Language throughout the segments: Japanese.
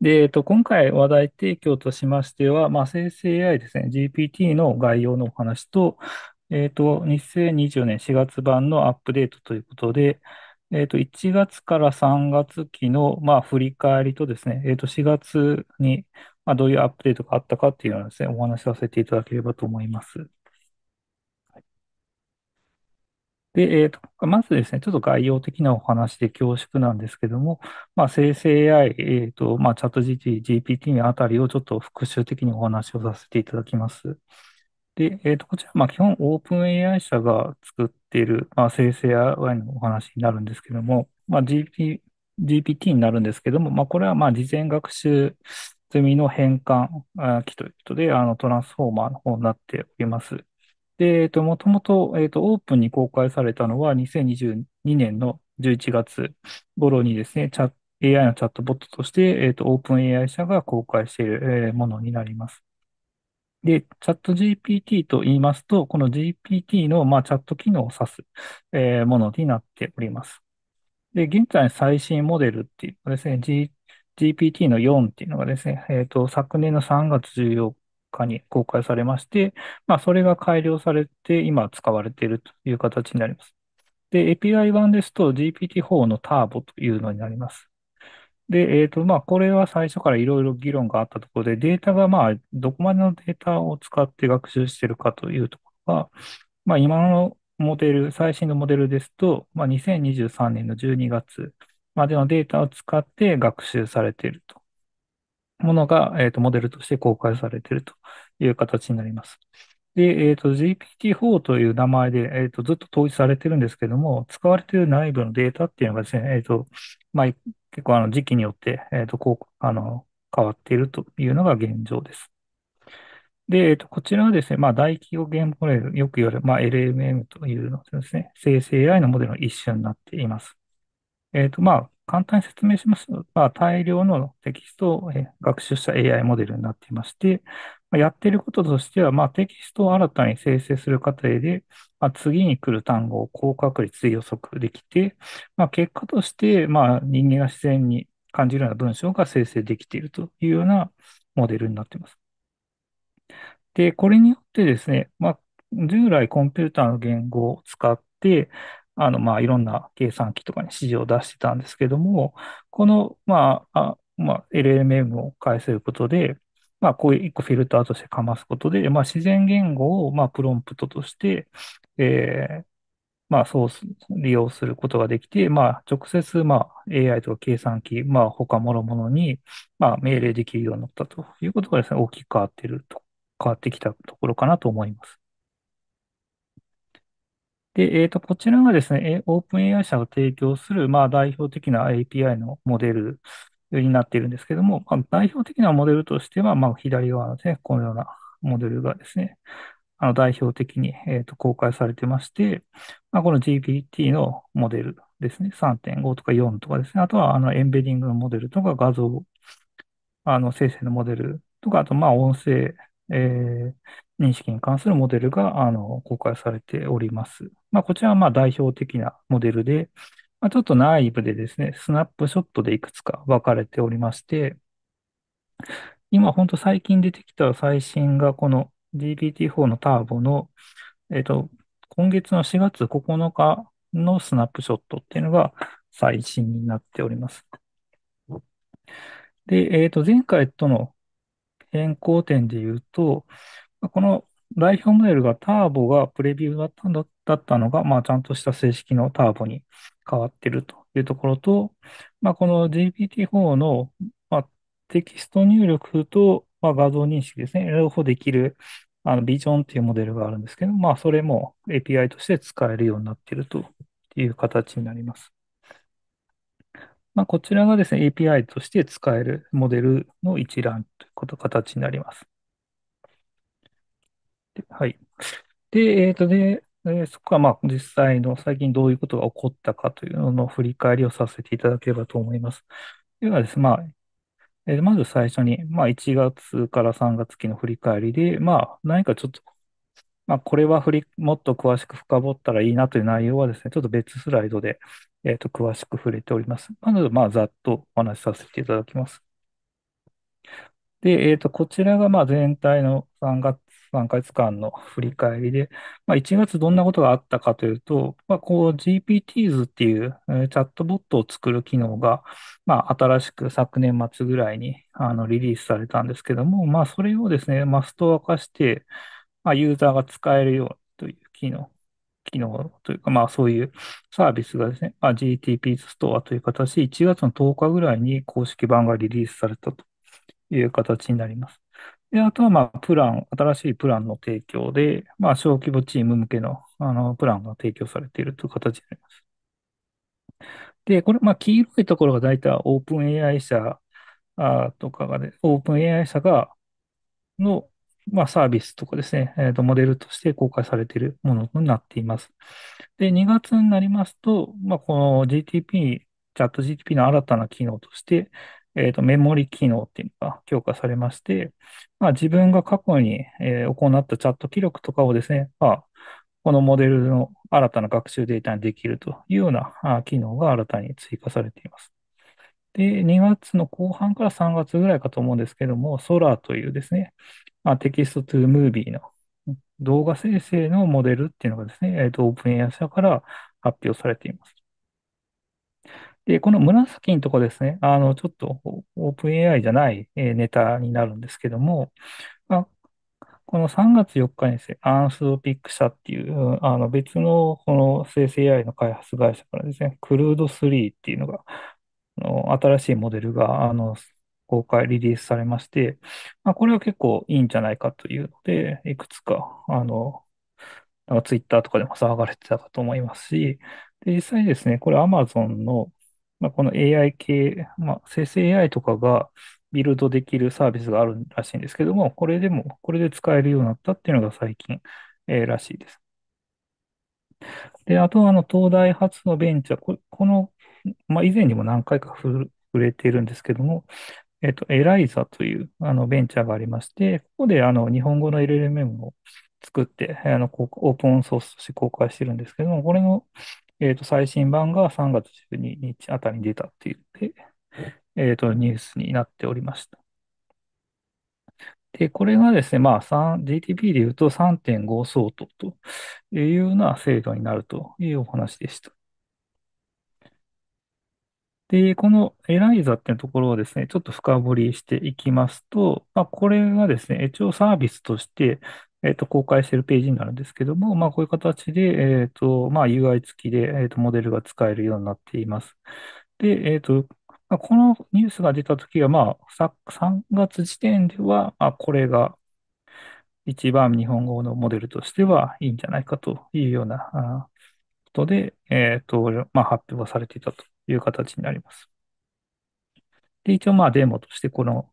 で、えっと、今回話題提供としましては、まあ、生成 AI ですね、GPT の概要のお話と、えっと、2024年4月版のアップデートということで、えっと、1月から3月期の、まあ、振り返りとですね、えっと、4月に、まあ、どういうアップデートがあったかっていうのをですね、お話しさせていただければと思います。で、えーと、まずですね、ちょっと概要的なお話で恐縮なんですけども、まあ、生成 AI、えーとまあ、チャット GPT t g あたりをちょっと復習的にお話をさせていただきます。で、えーと、こちら、まあ、基本オープン AI 社が作っている、まあ、生成 AI のお話になるんですけども、まあ、GP、GPT になるんですけども、まあ、これはまあ事前学習済みの変換機ということで、あのトランスフォーマーの方になっております。で、えっと、もともと、えっと、オープンに公開されたのは2022年の11月頃にですね、チャ AI のチャットボットとして、えっと、オープン AI 社が公開している、えーものになります。で、チャット GPT と言いますと、この GPT の、まあ、チャット機能を指す、えーものになっております。で、現在最新モデルっていうですね、G、GPT の4っていうのがですね、えっと、昨年の3月14日に公開されまして、まあ、それが改良されて、今使われているという形になります。で、API 版ですと GPT-4 のターボというのになります。で、えっと、まあ、これは最初からいろいろ議論があったところで、データが、まあ、どこまでのデータを使って学習しているかというところが、まあ、今のモデル、最新のモデルですと、まあ、2023年の12月までのデータを使って学習されていると。ものが、えっ、ー、と、モデルとして公開されているという形になります。で、えっ、ー、と、GPT-4 という名前で、えっ、ー、と、ずっと統一されてるんですけども、使われている内部のデータっていうのがですね、えっ、と、まあ、結構あの時期によって、えっ、と、こう、あの、変わっているというのが現状です。で、えっ、と、こちらはですね、まあ、大企業ゲームモデル、よく言われる、まあ、LMM というのですね、生成 AI のモデルの一種になっています。えっ、と、まあ、簡単に説明しますと、まあ、大量のテキストを、え学習した AI モデルになっていまして、まやっていることとしては、まあ、テキストを新たに生成する過程で、まあ、次に来る単語を高確率で予測できて、まあ、結果として、まあ、人間が自然に感じるような文章が生成できているというようなモデルになっています。で、これによってですね、まあ、従来コンピューターの言語を使って、あの、まあ、いろんな計算機とかに指示を出してたんですけども、この、まあ、あまあ、LLMM を返せることで、まあ、こういう一個フィルターとしてかますことで、まあ、自然言語を、まあ、プロンプトとして、えー、まあ、そう利用することができて、まあ、直接、まあ、AI とか計算機、まあ、他諸々に、まあ、命令できるようになったということがですね、大きく変わってると、変わってきたところかなと思います。で、えっと、こちらがですね、OpenAI 社が提供する、まあ、代表的な API のモデルになっているんですけども、まあ、代表的なモデルとしては、まあ、左側ですね、このようなモデルがですね、あの代表的に、えっと公開されてまして、まあ、この GPT のモデルですね、3.5とか4とかですね、あとはあのエンベディングのモデルとか画像あの生成のモデルとか、あとまあ音声えー認識に関するモデルがあの公開されております。まあ、こちらはまあ代表的なモデルで、まあ、ちょっと内部でですね、スナップショットでいくつか分かれておりまして、今ほんと最近出てきた最新がこの GPT-4 のターボの、えっと、今月の4月9日のスナップショットっていうのが最新になっております。で、えっと、前回との変更点で言うと、この代表モデルがターボがプレビューだったんだだったのが、まあ、ちゃんとした正式のターボに変わってるというところと、まあ、この GPT-4 の、まあ、テキスト入力と、まあ、画像認識ですね、両方できるあのビジョンっていうモデルがあるんですけど、まあ、それも API として使えるようになっているという形になります。まあ、こちらがですね、API として使えるモデルの一覧とこと、形になります。はい。で、えっ、ー、とね、えそこはまあ実際の最近どういうことが起こったかというのの振り返りをさせていただければと思います。というのはですね、まあ、えー、まず最初に、まあ、1月から3月期の振り返りで、まあ、何かちょっと、まあ、これは振りもっと詳しく深掘ったらいいなという内容はですね、ちょっと別スライドで、えー、と詳しく触れております。まず、まあ、ざっとお話しさせていただきます。で、えっと、こちらがまあ全体の3月、3ヶ月間の振り返りで、まあ、1月どんなことがあったかというと、まあ、GPTs っていうチャットボットを作る機能が、まあ、新しく昨年末ぐらいにあのリリースされたんですけども、まあ、それをですね、ストア化して、まあ、ユーザーが使えるようにという機能、機能というか、まあ、そういうサービスがですね、まあ、GTP ストアという形で1月の10日ぐらいに公式版がリリースされたと。いう形になります。で、あとは、まあ、プラン、新しいプランの提供で、まあ、小規模チーム向けの、あの、プランが提供されているという形になります。で、これ、まあ、黄色いところが大体オープン AI 社あとかがね、オープン AI 社が、の、まあ、サービスとかですね、えーと、モデルとして公開されているものになっています。で、2月になりますと、まあ、この GTP、チャット GTP の新たな機能として、えと、メモリ機能っていうのが強化されまして、まあ、自分が過去に、えー、行ったチャット記録とかをですね、まあ、このモデルの新たな学習データにできるというような機能が新たに追加されています。で、2月の後半から3月ぐらいかと思うんですけども、s o ー a というですね、まあ、テキストトゥームービーの動画生成のモデルっていうのがですね、えー、と、ンエア a i 社から発表されています。で、この紫のとこですね、あの、ちょっとオープン AI じゃない、えネタになるんですけども、あ、この3月4日にですね、アンスドピック社っていう、あの別のこの生成 AI の開発会社からですね、クルード3っていうのが、あの新しいモデルが、あの、公開、リリースされまして、まあ、これは結構いいんじゃないかというので、いくつか、あの、なんかツイッターとかでも騒がれてたかと思いますし、で、実際ですね、これ Amazon のまあ、この AI 系、まあ、生成 AI とかがビルドできるサービスがあるらしいんですけども、これでも、これで使えるようになったっていうのが最近、えー、らしいです。で、あとは、あの、東大発のベンチャー、ここの、まあ、以前にも何回か触れているんですけども、えっと、エライザというあのベンチャーがありまして、ここであの日本語の LLM を作って、あのオープンソースとして公開してるんですけども、これのえっ、ー、と、最新版が3月12日あたりに出たっていうで、えっ、ー、と、ニュースになっておりました。で、これがですね、まあ、GTP で言うと3.5相当というような制度になるというお話でした。で、このエライザっていうところをですね、ちょっと深掘りしていきますと、まあ、これがですね、一応サービスとしてえっと、公開しているページになるんですけども、まあ、こういう形で、えっと、まあ、UI 付きで、えっと、モデルが使えるようになっています。で、えっと、このニュースが出たときは、まあ、3月時点では、まあ、これが一番日本語のモデルとしてはいいんじゃないかというようなことで、えっと、まあ、発表されていたという形になります。で、一応、まあ、デモとして、この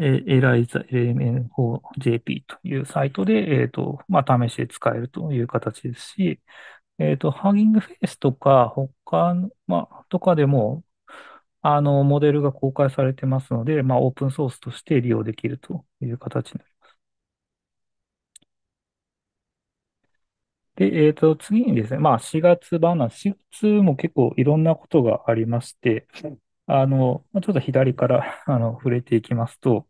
えエライザ LMN4JP というサイトで、えっ、と、まあ、試して使えるという形ですし、えっ、と、ハギングフェイスとか、他の、まあ、とかでも、あの、モデルが公開されてますので、まあ、オープンソースとして利用できるという形になります。で、えっ、と、次にですね、まあ、4月話、4月も結構いろんなことがありまして、あの、ちょっと左からあの触れていきますと、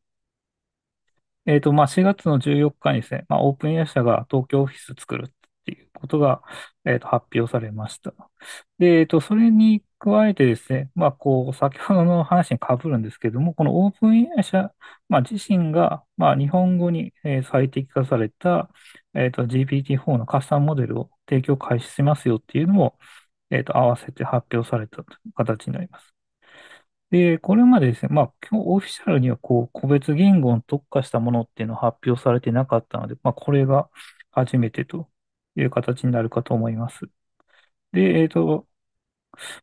えっと、まあ、4月の14日にですね、まあ、オープン AI 社が東京オフィス作るっていうことが、えっと、発表されました。で、えっと、それに加えてですね、まあ、こう、先ほどの話にかぶるんですけども、このオープン AI 社、まあ、自身が、まあ、日本語に、え最適化された、えっと、GPT-4 のカスタムモデルを提供開始しますよっていうのも、えっと、合わせて発表されたという形になります。で、これまでですね、まあ、今日オフィシャルにはこう、個別言語に特化したものっていうのは発表されてなかったので、まあ、これが初めてという形になるかと思います。で、えっと、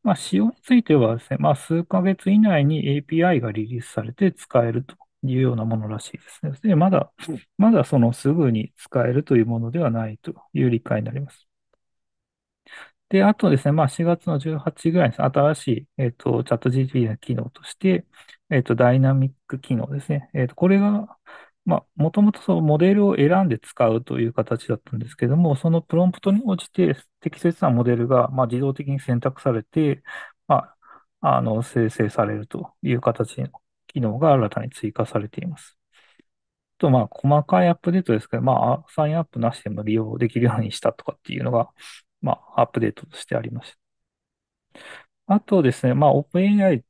まあ、仕様についてはですね、まあ、数ヶ月以内に API がリリースされて使えるというようなものらしいですね。で、まだ、まだそのすぐに使えるというものではないという理解になります。で、あとですね、まあ、4月の18ぐらいに新しい、えっと、チャット GPT の機能として、えっと、ダイナミック機能ですね。えっと、これが、まあ、もともとそのモデルを選んで使うという形だったんですけども、そのプロンプトに応じて適切なモデルが、まあ、自動的に選択されて、まあ、あの、生成されるという形の機能が新たに追加されています。と、まあ、細かいアップデートですけど、まあ、サインアップなしでも利用できるようにしたとかっていうのが、まあ、アップデートとしてありました。あとですね、まあ、OpenAI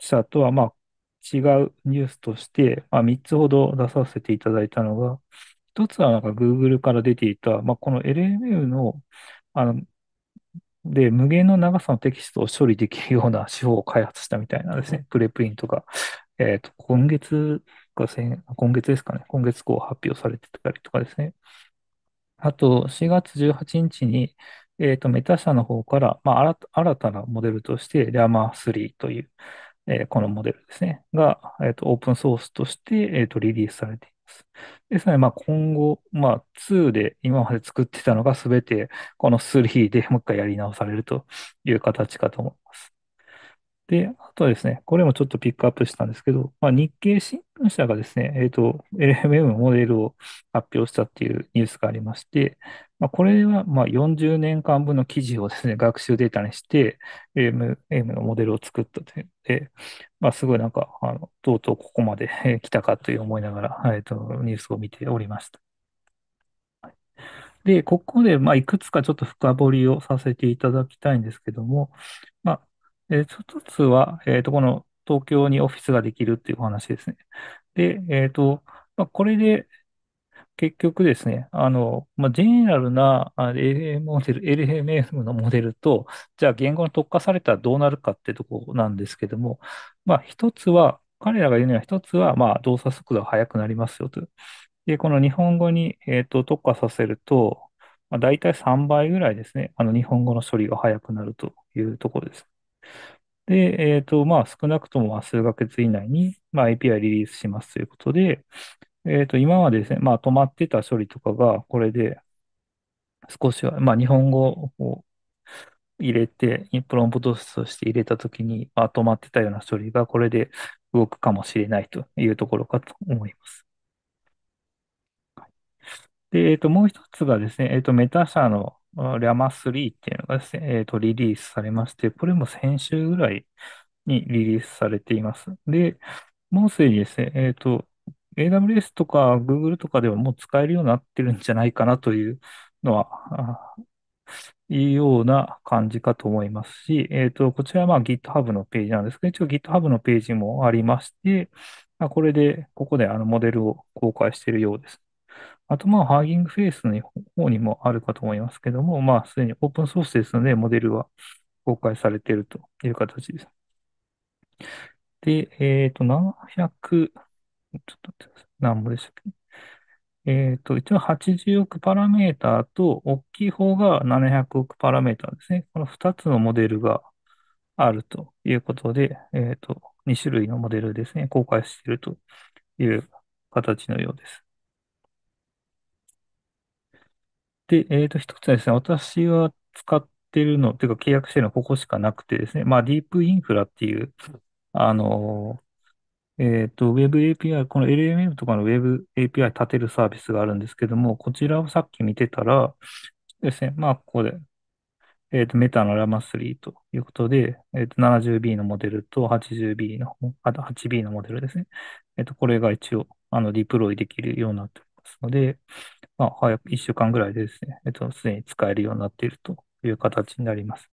社とは、まあ、違うニュースとして、まあ、3つほど出させていただいたのが、1つはなんか Google から出ていた、まあ、この LMU の、あの、で、無限の長さのテキストを処理できるような手法を開発したみたいなですね。プレプリントが。えっと、今月か、今月ですかね。今月後発表されてたりとかですね。あと、4月18日に、えっと、メタ社の方から、まあ、新たなモデルとして、ラマ3という、えーこのモデルですね、が、えっと、オープンソースとして、えっと、リリースされています。ですので、まあ、今後、まあ、2で今まで作ってたのがすべて、この3でもう一回やり直されるという形かと思います。で、あとはですね、これもちょっとピックアップしたんですけど、まあ、日経新聞社がですね、えっと、LMM のモデルを発表したっていうニュースがありまして、まあ、これはまあ40年間分の記事をですね、学習データにして、LMM のモデルを作ったというので、まあ、すごいなんか、あの、とうとうここまで来たかという思いながら、えっと、ニュースを見ておりました。で、ここで、まあ、いくつかちょっと深掘りをさせていただきたいんですけども、まあ、で、一つは、えっと、この東京にオフィスができるっていうお話ですね。で、えっと、まあ、これで、結局ですね、あの、まあ、ジェネラルな LM モデル、LMM のモデルと、じゃあ言語に特化されたらどうなるかってとこなんですけども、まあ、一つは、彼らが言うには一つは、まあ、動作速度が速くなりますよと。で、この日本語に、えっと、特化させると、まあ、大体3倍ぐらいですね、あの、日本語の処理が速くなるというところです。で、えっ、と、まあ、少なくとも数ヶ月以内に、まあ、API リリースしますということで、えっ、と、今までですね、まあ、止まってた処理とかが、これで少しは、まあ、日本語を入れて、プロンプトとして入れたときに、まあ、止まってたような処理が、これで動くかもしれないというところかと思います。で、えっ、と、もう一つがですね、えっ、と、メタ社のあャマ3っていうのがですね、えっと、リリースされまして、これも先週ぐらいにリリースされています。で、もうすでにですね、えっと、AWS とか Google とかではもう使えるようになってるんじゃないかなというのは、いいような感じかと思いますし、えっ、ー、と、こちらはまあ GitHub のページなんですけど、一応 GitHub のページもありまして、まあ、これで、ここであのモデルを公開しているようです。あと、まあ、ハーギングフェイスの方にもあるかと思いますけども、まあ、すでにオープンソースですので、モデルは公開されているという形です。で、えっ、ー、と、700、ちょっと待ってください。何もでしたっけえっ、ー、と、一応80億パラメーターと、大きい方が700億パラメーターですね。この2つのモデルがあるということで、えっ、ー、と、2種類のモデルですね、公開しているという形のようです。で、えっと、一つはですね、私は使ってるの、ていうか契約してるのはここしかなくてですね、まあ、ディープインフラっていう、あのえっと、Web API、この LMM とかの Web API 立てるサービスがあるんですけども、こちらをさっき見てたら、ですね、まあ、ここで、えっと、メタのラマ3ということで、えっと、70B のモデルと 80B の、あと 8B のモデルですね。えっと、これが一応、あの、ディプロイできるようになってますので、まあ、早く1週間ぐらいでですね、えっと、すでに使えるようになっているという形になります。